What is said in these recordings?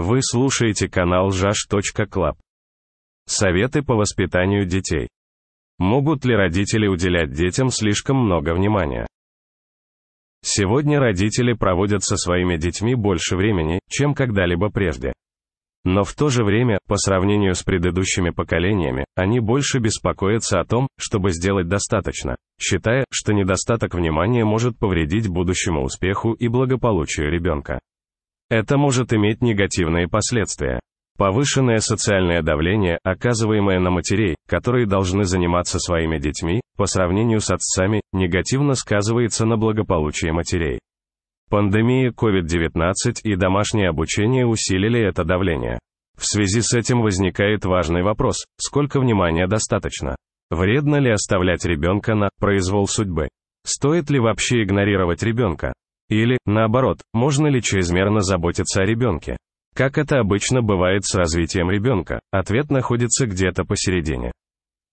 Вы слушаете канал jash.club. Советы по воспитанию детей. Могут ли родители уделять детям слишком много внимания? Сегодня родители проводят со своими детьми больше времени, чем когда-либо прежде. Но в то же время, по сравнению с предыдущими поколениями, они больше беспокоятся о том, чтобы сделать достаточно, считая, что недостаток внимания может повредить будущему успеху и благополучию ребенка. Это может иметь негативные последствия. Повышенное социальное давление, оказываемое на матерей, которые должны заниматься своими детьми, по сравнению с отцами, негативно сказывается на благополучии матерей. Пандемия COVID-19 и домашнее обучение усилили это давление. В связи с этим возникает важный вопрос, сколько внимания достаточно? Вредно ли оставлять ребенка на произвол судьбы? Стоит ли вообще игнорировать ребенка? Или, наоборот, можно ли чрезмерно заботиться о ребенке? Как это обычно бывает с развитием ребенка, ответ находится где-то посередине.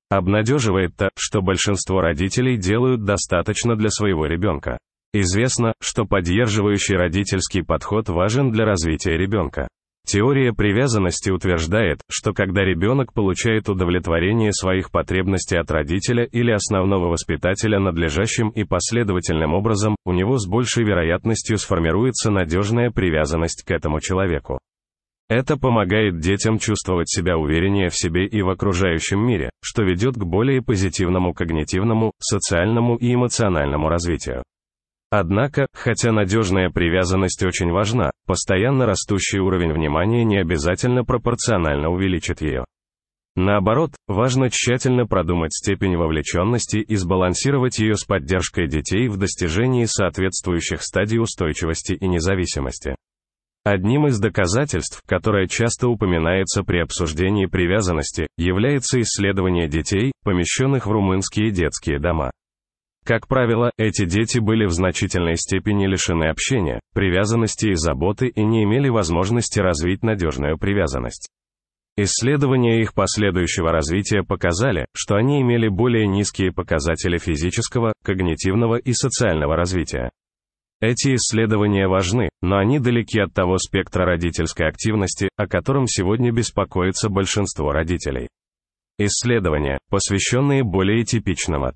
Обнадеживает то, что большинство родителей делают достаточно для своего ребенка. Известно, что поддерживающий родительский подход важен для развития ребенка. Теория привязанности утверждает, что когда ребенок получает удовлетворение своих потребностей от родителя или основного воспитателя надлежащим и последовательным образом, у него с большей вероятностью сформируется надежная привязанность к этому человеку. Это помогает детям чувствовать себя увереннее в себе и в окружающем мире, что ведет к более позитивному когнитивному, социальному и эмоциональному развитию. Однако, хотя надежная привязанность очень важна, постоянно растущий уровень внимания не обязательно пропорционально увеличит ее. Наоборот, важно тщательно продумать степень вовлеченности и сбалансировать ее с поддержкой детей в достижении соответствующих стадий устойчивости и независимости. Одним из доказательств, которое часто упоминается при обсуждении привязанности, является исследование детей, помещенных в румынские детские дома. Как правило, эти дети были в значительной степени лишены общения, привязанности и заботы и не имели возможности развить надежную привязанность. Исследования их последующего развития показали, что они имели более низкие показатели физического, когнитивного и социального развития. Эти исследования важны, но они далеки от того спектра родительской активности, о котором сегодня беспокоится большинство родителей. Исследования, посвященные более типичным от